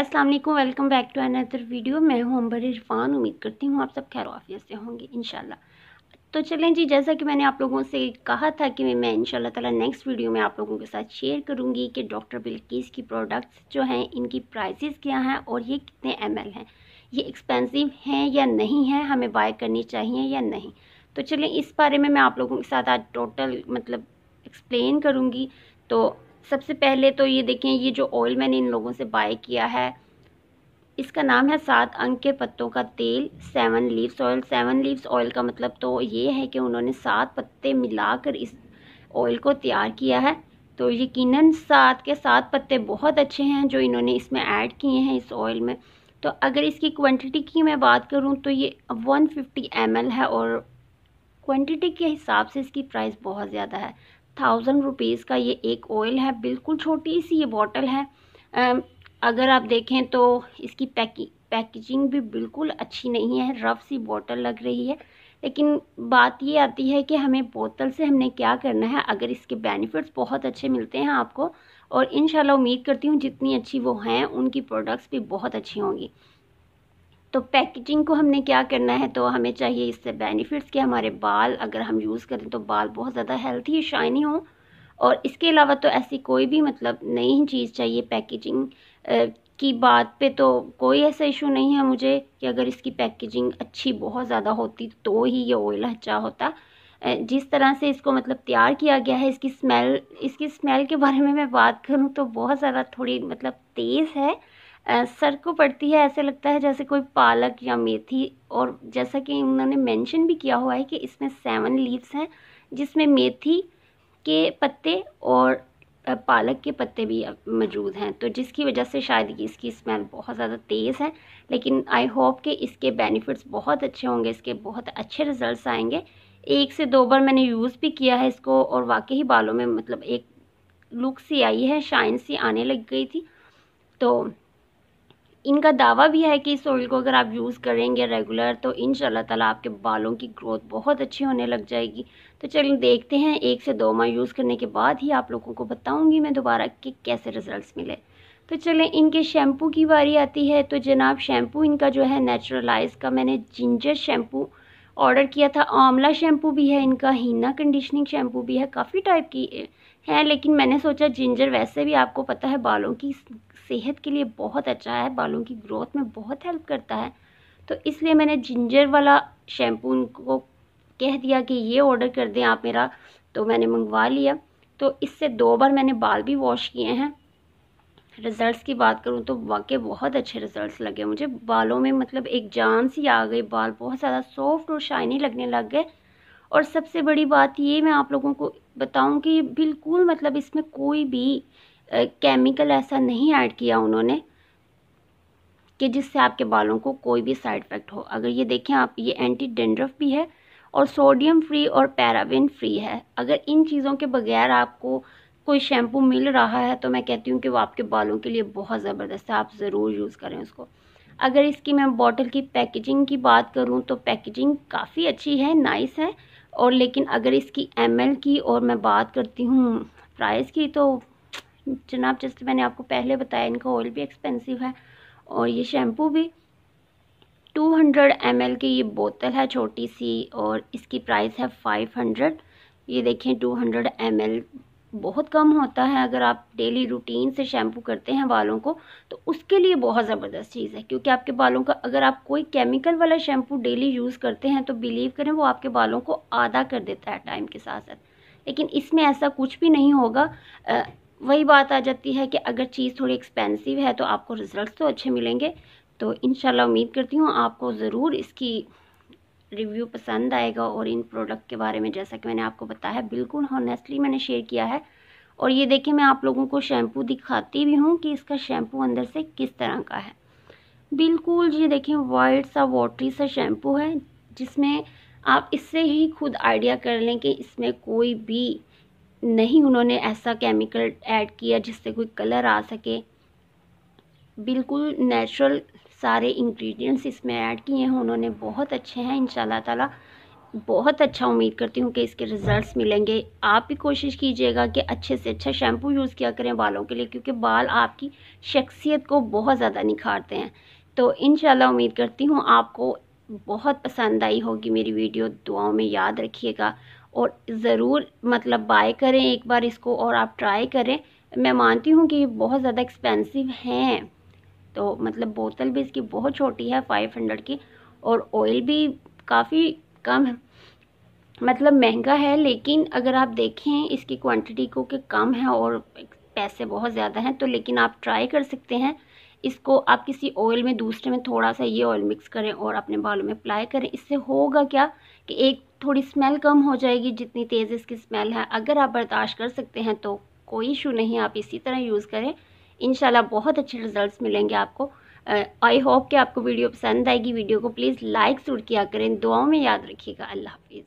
अस्सलाम वालेकुम welcome back to another video मैं हूं अंबर इरफान उम्मीद करती हूं आप सब खैर ऑफिस से होंगे इनशाला तो चलें जी जैसा कि मैंने आप लोगों से कहा था कि मैं इन ताला नेक्स्ट वीडियो में आप लोगों के साथ शेयर करूंगी कि डॉक्टर बिल्किस की प्रोडक्ट्स जो हैं इनकी प्राइसेस क्या हैं और ये कितने एम हैं ये एक्सपेंसिव हैं या नहीं हैं हमें बाय करनी चाहिए या नहीं तो चलें इस बारे में मैं आप लोगों के साथ आज टोटल मतलब एक्सप्लेन करूँगी तो सबसे पहले तो ये देखें ये जो ऑयल मैंने इन लोगों से बाय किया है इसका नाम है सात अंक के पत्तों का तेल seven leaves oil seven leaves oil का मतलब तो ये है कि उन्होंने सात पत्ते मिलाकर इस ऑयल को तैयार किया है तो यकीनन सात के सात पत्ते बहुत अच्छे हैं जो इन्होंने इसमें ऐड किए हैं इस ऑयल में तो अगर इसकी क्वांटिटी की मैं बात करूं तो ये 150 फिफ्टी है और क्वांटिटी के हिसाब से इसकी प्राइस बहुत ज़्यादा है थाउजेंड रुपीज़ का ये एक ऑयल है बिल्कुल छोटी सी ये बॉटल है अगर आप देखें तो इसकी पैकि पैकेजिंग भी बिल्कुल अच्छी नहीं है रफ सी बॉटल लग रही है लेकिन बात ये आती है कि हमें बोतल से हमने क्या करना है अगर इसके बेनिफिट्स बहुत अच्छे मिलते हैं आपको और इन उम्मीद करती हूँ जितनी अच्छी वो हैं उनकी प्रोडक्ट्स भी बहुत अच्छी होंगी तो पैकेजिंग को हमने क्या करना है तो हमें चाहिए इससे बेनिफिट्स कि हमारे बाल अगर हम यूज़ करें तो बाल बहुत ज़्यादा हेल्थी शाइनी हो और इसके अलावा तो ऐसी कोई भी मतलब नई चीज़ चाहिए पैकेजिंग की बात पे तो कोई ऐसा इशू नहीं है मुझे कि अगर इसकी पैकेजिंग अच्छी बहुत ज़्यादा होती तो ही ये ऑयल अच्छा होता जिस तरह से इसको मतलब तैयार किया गया है इसकी स्मेल इसकी स्मेल के बारे में मैं बात करूँ तो बहुत ज़्यादा थोड़ी मतलब तेज़ है सर को पड़ती है ऐसे लगता है जैसे कोई पालक या मेथी और जैसा कि उन्होंने मेंशन भी किया हुआ है कि इसमें सेवन लीव्स हैं जिसमें मेथी के पत्ते और पालक के पत्ते भी मौजूद हैं तो जिसकी वजह से शायद इसकी स्मेल बहुत ज़्यादा तेज़ है लेकिन आई होप कि इसके बेनिफिट्स बहुत अच्छे होंगे इसके बहुत अच्छे रिजल्ट्स आएंगे एक से दो बार मैंने यूज़ भी किया है इसको और वाकई बालों में मतलब एक लुक सी आई है शाइन सी आने लग गई थी तो इनका दावा भी है कि इस ऑयल को अगर आप यूज़ करेंगे रेगुलर तो इन ताला आपके बालों की ग्रोथ बहुत अच्छी होने लग जाएगी तो चलिए देखते हैं एक से दो माह यूज़ करने के बाद ही आप लोगों को बताऊंगी मैं दोबारा कि कैसे रिजल्ट्स मिले तो चलें इनके शैम्पू की बारी आती है तो जनाब शैम्पू इनका जो है नेचुरलाइज का मैंने जिंजर शैम्पू ऑर्डर किया था आंवला शैम्पू भी है इनका हीना कंडीशनिंग शैम्पू भी है काफ़ी टाइप की है लेकिन मैंने सोचा जिंजर वैसे भी आपको पता है बालों की सेहत के लिए बहुत अच्छा है बालों की ग्रोथ में बहुत हेल्प करता है तो इसलिए मैंने जिंजर वाला शैम्पू उनको कह दिया कि ये ऑर्डर कर दें आप मेरा तो मैंने मंगवा लिया तो इससे दो बार मैंने बाल भी वॉश किए हैं रिज़ल्ट्स की बात करूँ तो वाकई बहुत अच्छे रिज़ल्ट्स लगे मुझे बालों में मतलब एक जान सी आ गई बाल बहुत ज़्यादा सॉफ्ट और शाइनी लगने लग गए और सबसे बड़ी बात ये मैं आप लोगों को बताऊं कि बिल्कुल मतलब इसमें कोई भी केमिकल ऐसा नहीं ऐड किया उन्होंने कि जिससे आपके बालों को कोई भी साइड इफ़ेक्ट हो अगर ये देखें आप ये एंटी डेंड्रफ भी है और सोडियम फ्री और पैराबिन फ्री है अगर इन चीज़ों के बगैर आपको कोई शैम्पू मिल रहा है तो मैं कहती हूँ कि वो आपके बालों के लिए बहुत ज़बरदस्त है आप ज़रूर यूज़ करें उसको अगर इसकी मैं बॉटल की पैकेजिंग की बात करूँ तो पैकेजिंग काफ़ी अच्छी है नाइस है और लेकिन अगर इसकी एम की और मैं बात करती हूँ प्राइस की तो जनाब जैसे मैंने आपको पहले बताया इनका ऑयल भी एक्सपेंसिव है और ये शैम्पू भी 200 हंड्रेड की ये बोतल है छोटी सी और इसकी प्राइस है 500 ये देखें 200 हंड्रेड बहुत कम होता है अगर आप डेली रूटीन से शैम्पू करते हैं बालों को तो उसके लिए बहुत ज़बरदस्त चीज़ है क्योंकि आपके बालों का अगर आप कोई केमिकल वाला शैम्पू डेली यूज़ करते हैं तो बिलीव करें वो आपके बालों को आधा कर देता है टाइम के साथ साथ लेकिन इसमें ऐसा कुछ भी नहीं होगा आ, वही बात आ जाती है कि अगर चीज़ थोड़ी एक्सपेंसिव है तो आपको रिजल्ट तो अच्छे मिलेंगे तो इन उम्मीद करती हूँ आपको ज़रूर इसकी रिव्यू पसंद आएगा और इन प्रोडक्ट के बारे में जैसा कि मैंने आपको बताया बिल्कुल हॉनेस्टली मैंने शेयर किया है और ये देखिए मैं आप लोगों को शैम्पू दिखाती भी हूँ कि इसका शैम्पू अंदर से किस तरह का है बिल्कुल ये देखें वाइट सा वाटरी सा शैम्पू है जिसमें आप इससे ही खुद आइडिया कर लें कि इसमें कोई भी नहीं उन्होंने ऐसा केमिकल ऐड किया जिससे कोई कलर आ सके बिल्कुल नेचुरल सारे इंग्रेडिएंट्स इसमें ऐड किए हैं उन्होंने बहुत अच्छे हैं इन ताला बहुत अच्छा उम्मीद करती हूँ कि इसके रिज़ल्ट्स मिलेंगे आप भी कोशिश कीजिएगा कि अच्छे से अच्छा शैम्पू यूज़ किया करें बालों के लिए क्योंकि बाल आपकी शख्सियत को बहुत ज़्यादा निखारते हैं तो इन उम्मीद करती हूँ आपको बहुत पसंद आई होगी मेरी वीडियो दुआओं में याद रखिएगा और ज़रूर मतलब बाय करें एक बार इसको और आप ट्राई करें मैं मानती हूँ कि ये बहुत ज़्यादा एक्सपेंसिव हैं तो मतलब बोतल भी इसकी बहुत छोटी है फाइव हंड्रेड की और ऑयल भी काफ़ी कम है मतलब महंगा है लेकिन अगर आप देखें इसकी क्वांटिटी को कि कम है और पैसे बहुत ज़्यादा हैं तो लेकिन आप ट्राई कर सकते हैं इसको आप किसी ऑयल में दूसरे में थोड़ा सा ये ऑयल मिक्स करें और अपने बालों में अप्लाई करें इससे होगा क्या कि एक थोड़ी स्मेल कम हो जाएगी जितनी तेज़ इसकी स्मेल है अगर आप बर्दाश्त कर सकते हैं तो कोई इशू नहीं आप इसी तरह यूज़ करें इन बहुत अच्छे रिजल्ट मिलेंगे आपको आई होप कि आपको वीडियो पसंद आएगी वीडियो को प्लीज़ लाइक ज़रूर किया करें दुआओं में याद रखिएगा अल्लाह हाफिज़